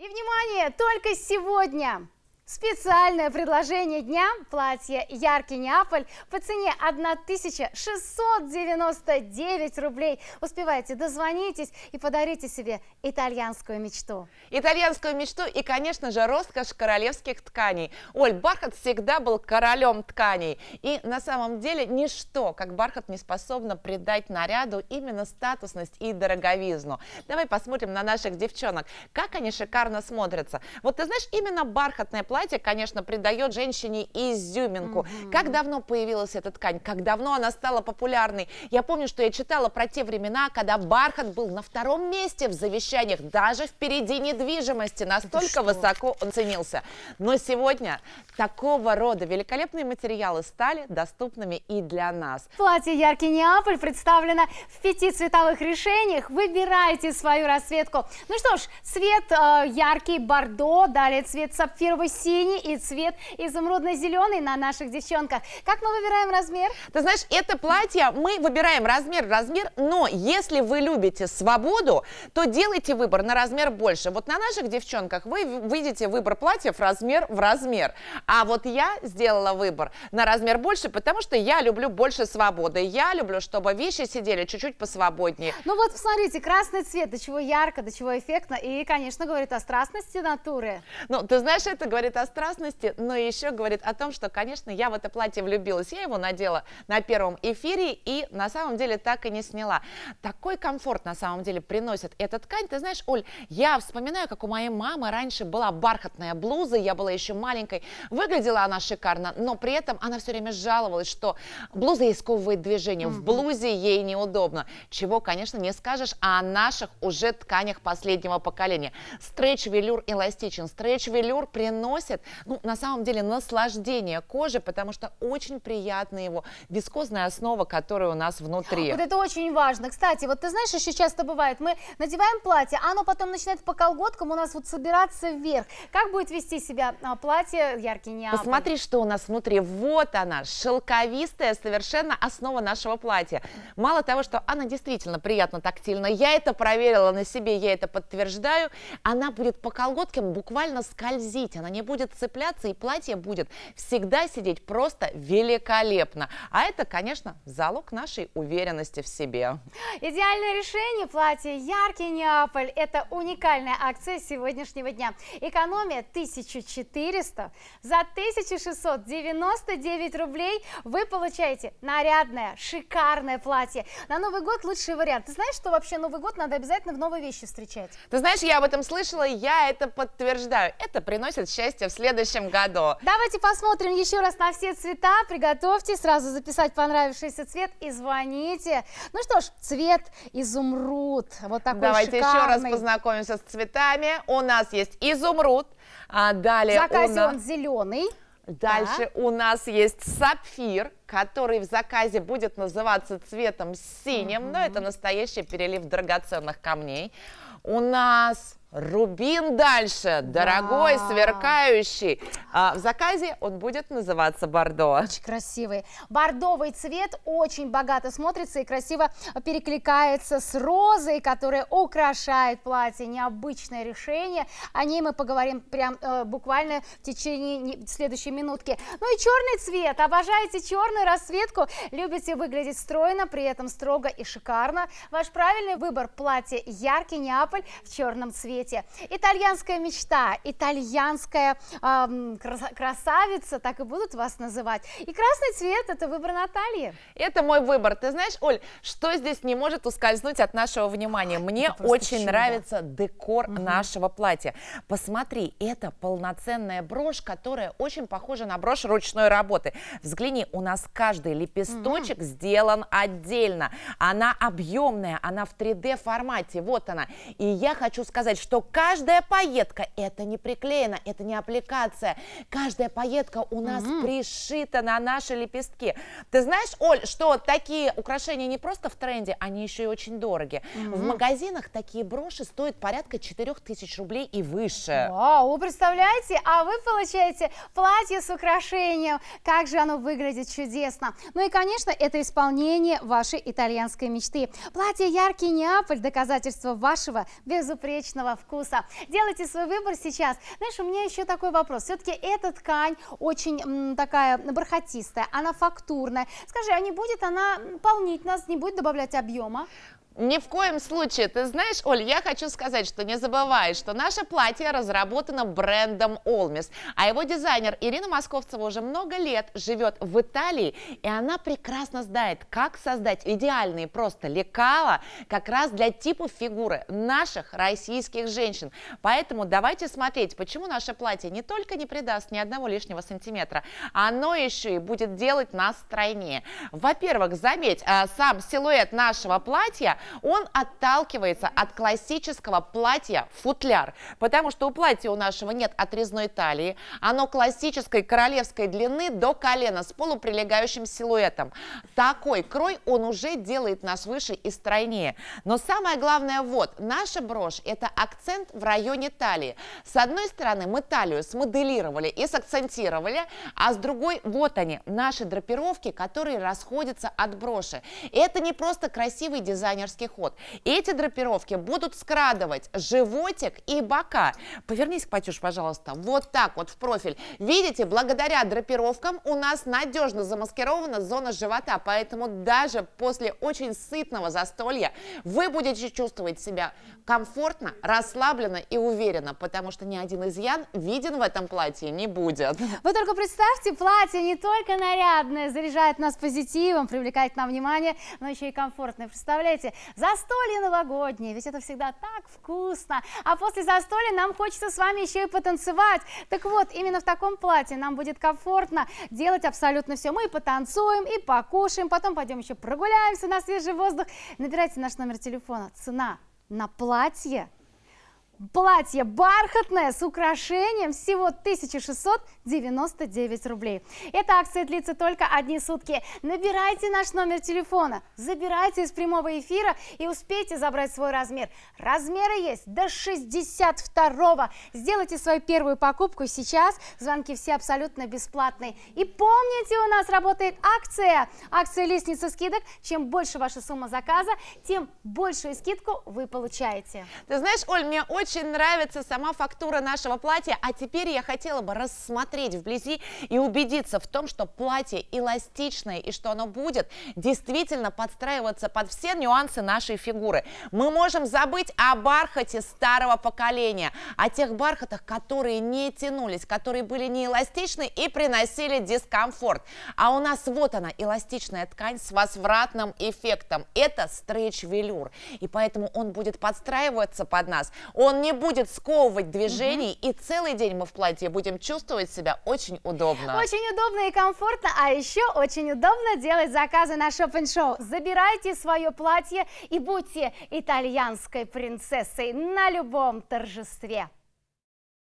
И внимание, только сегодня Специальное предложение дня – платье «Яркий Неаполь» по цене 1699 рублей. Успевайте, дозвонитесь и подарите себе итальянскую мечту. Итальянскую мечту и, конечно же, роскошь королевских тканей. Оль, бархат всегда был королем тканей. И на самом деле ничто, как бархат, не способно придать наряду именно статусность и дороговизну. Давай посмотрим на наших девчонок, как они шикарно смотрятся. Вот ты знаешь, именно бархатное платье платье, конечно, придает женщине изюминку. Угу. Как давно появилась эта ткань? Как давно она стала популярной? Я помню, что я читала про те времена, когда бархат был на втором месте в завещаниях, даже впереди недвижимости. Настолько высоко он ценился. Но сегодня такого рода великолепные материалы стали доступными и для нас. Платье «Яркий Неаполь» представлено в пяти цветовых решениях. Выбирайте свою расцветку. Ну что ж, цвет э, яркий бордо, далее цвет сапфировый синий синий и цвет изумрудно-зеленый на наших девчонках. Как мы выбираем размер? Ты знаешь, это платье мы выбираем размер, размер, но если вы любите свободу, то делайте выбор на размер больше. Вот на наших девчонках вы видите выбор платьев размер в размер. А вот я сделала выбор на размер больше, потому что я люблю больше свободы. Я люблю, чтобы вещи сидели чуть-чуть посвободнее. Ну вот, посмотрите, красный цвет, до чего ярко, до чего эффектно. И, конечно, говорит о страстности натуры. Ну, ты знаешь, это говорит о о страстности, но еще говорит о том, что, конечно, я в это платье влюбилась. Я его надела на первом эфире и на самом деле так и не сняла. Такой комфорт на самом деле приносит эта ткань. Ты знаешь, Оль, я вспоминаю, как у моей мамы раньше была бархатная блуза, я была еще маленькой. Выглядела она шикарно, но при этом она все время жаловалась, что блуза ей сковывает движение, в блузе ей неудобно. Чего, конечно, не скажешь о наших уже тканях последнего поколения. Стретч-велюр эластичен, стретч-велюр приносит наносят, ну, на самом деле, наслаждение кожи, потому что очень приятная его вискозная основа, которая у нас внутри. Вот это очень важно. Кстати, вот ты знаешь, еще часто бывает, мы надеваем платье, а оно потом начинает по колготкам у нас вот собираться вверх. Как будет вести себя а, платье яркий неаполь? Посмотри, что у нас внутри. Вот она, шелковистая совершенно основа нашего платья. Мало того, что она действительно приятно тактильна, я это проверила на себе, я это подтверждаю, она будет по колготкам буквально скользить, она не будет будет цепляться, и платье будет всегда сидеть просто великолепно. А это, конечно, залог нашей уверенности в себе. Идеальное решение платье «Яркий Неаполь» – это уникальная акция сегодняшнего дня. Экономия 1400. За 1699 рублей вы получаете нарядное, шикарное платье. На Новый год лучший вариант. Ты знаешь, что вообще Новый год надо обязательно в новые вещи встречать? Ты знаешь, я об этом слышала, я это подтверждаю. Это приносит счастье вместе в следующем году. Давайте посмотрим еще раз на все цвета. Приготовьте сразу записать понравившийся цвет и звоните. Ну что ж, цвет изумруд. Вот такой Давайте шикарный. еще раз познакомимся с цветами. У нас есть изумруд. А далее в заказе нас... он зеленый. Дальше да. у нас есть сапфир, который в заказе будет называться цветом синим, угу. но это настоящий перелив драгоценных камней. У нас Рубин дальше, дорогой, Вау. сверкающий. А, в заказе он будет называться бордо. Очень красивый. Бордовый цвет очень богато смотрится и красиво перекликается с розой, которая украшает платье. Необычное решение. О ней мы поговорим прям э, буквально в течение следующей минутки. Ну и черный цвет. Обожаете черную расцветку, любите выглядеть стройно, при этом строго и шикарно. Ваш правильный выбор платье яркий Неаполь в черном цвете свете. Итальянская мечта, итальянская эм, красавица, так и будут вас называть. И красный цвет – это выбор Натальи. Это мой выбор. Ты знаешь, Оль, что здесь не может ускользнуть от нашего внимания? Мне очень чудо. нравится декор угу. нашего платья. Посмотри, это полноценная брошь, которая очень похожа на брошь ручной работы. Взгляни, у нас каждый лепесточек угу. сделан отдельно. Она объемная, она в 3D формате. Вот она. И я хочу сказать, что что каждая поетка это не приклеена, это не аппликация. Каждая поетка у нас угу. пришита на наши лепестки. Ты знаешь, Оль, что такие украшения не просто в тренде, они еще и очень дороги. Угу. В магазинах такие броши стоят порядка 4000 рублей и выше. Вау, представляете? А вы получаете платье с украшением. Как же оно выглядит чудесно. Ну и, конечно, это исполнение вашей итальянской мечты. Платье яркий Неаполь – доказательство вашего безупречного вкуса. Делайте свой выбор сейчас. Знаешь, у меня еще такой вопрос. Все-таки эта ткань очень м, такая бархатистая, она фактурная. Скажи, а не будет она полнить нас, не будет добавлять объема? Ни в коем случае. Ты знаешь, Оль, я хочу сказать, что не забывай, что наше платье разработано брендом Олмис, а его дизайнер Ирина Московцева уже много лет живет в Италии, и она прекрасно знает, как создать идеальные просто лекала как раз для типа фигуры наших российских женщин. Поэтому давайте смотреть, почему наше платье не только не придаст ни одного лишнего сантиметра, оно еще и будет делать нас стройнее. Во-первых, заметь, а, сам силуэт нашего платья – он отталкивается от классического платья футляр, потому что у платья у нашего нет отрезной талии, оно классической королевской длины до колена с полуприлегающим силуэтом. Такой крой он уже делает нас выше и стройнее. Но самое главное вот, наша брошь – это акцент в районе талии. С одной стороны мы талию смоделировали и сакцентировали, а с другой вот они, наши драпировки, которые расходятся от броши. Это не просто красивый дизайнер дикарский ход. Эти драпировки будут скрадывать животик и бока. Повернись, Катюш, пожалуйста, вот так вот в профиль. Видите, благодаря драпировкам у нас надежно замаскирована зона живота, поэтому даже после очень сытного застолья вы будете чувствовать себя комфортно, расслабленно и уверенно, потому что ни один изъян виден в этом платье не будет. Вы только представьте, платье не только нарядное, заряжает нас позитивом, привлекает к нам внимание, но еще и комфортное. Представляете, Застолье новогоднее, ведь это всегда так вкусно. А после застолья нам хочется с вами еще и потанцевать. Так вот, именно в таком платье нам будет комфортно делать абсолютно все. Мы и потанцуем, и покушаем, потом пойдем еще прогуляемся на свежий воздух. Набирайте наш номер телефона. Цена на платье Платье бархатное с украшением всего 1699 рублей. Эта акция длится только одни сутки. Набирайте наш номер телефона, забирайте из прямого эфира и успейте забрать свой размер. Размеры есть до 62 Сделайте свою первую покупку сейчас. Звонки все абсолютно бесплатные. И помните, у нас работает акция. Акция лестницы скидок. Чем больше ваша сумма заказа, тем большую скидку вы получаете. Ты знаешь, Оль, мне очень очень нравится сама фактура нашего платья, а теперь я хотела бы рассмотреть вблизи и убедиться в том, что платье эластичное и что оно будет действительно подстраиваться под все нюансы нашей фигуры. Мы можем забыть о бархате старого поколения, о тех бархатах, которые не тянулись, которые были не эластичны и приносили дискомфорт. А у нас вот она, эластичная ткань с возвратным эффектом. Это стрейч-велюр, и поэтому он будет подстраиваться под нас. Он не будет сковывать движений, угу. и целый день мы в платье будем чувствовать себя очень удобно. Очень удобно и комфортно, а еще очень удобно делать заказы на Шопен Шоу. Забирайте свое платье и будьте итальянской принцессой на любом торжестве.